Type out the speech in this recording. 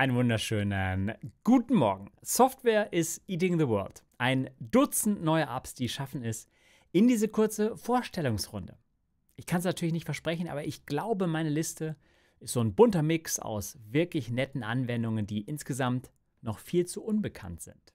Einen wunderschönen guten Morgen. Software is eating the world. Ein Dutzend neue Apps, die schaffen es in diese kurze Vorstellungsrunde. Ich kann es natürlich nicht versprechen, aber ich glaube, meine Liste ist so ein bunter Mix aus wirklich netten Anwendungen, die insgesamt noch viel zu unbekannt sind.